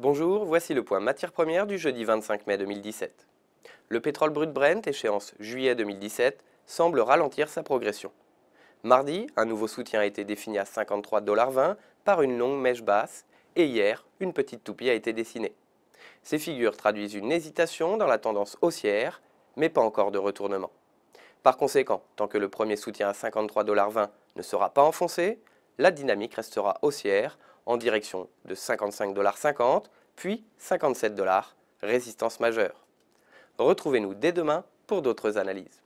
Bonjour, voici le point matière première du jeudi 25 mai 2017. Le pétrole brut Brent, échéance juillet 2017, semble ralentir sa progression. Mardi, un nouveau soutien a été défini à 53,20$ par une longue mèche basse, et hier, une petite toupie a été dessinée. Ces figures traduisent une hésitation dans la tendance haussière, mais pas encore de retournement. Par conséquent, tant que le premier soutien à 53,20$ ne sera pas enfoncé, la dynamique restera haussière en direction de 55,50$, puis 57$, résistance majeure. Retrouvez-nous dès demain pour d'autres analyses.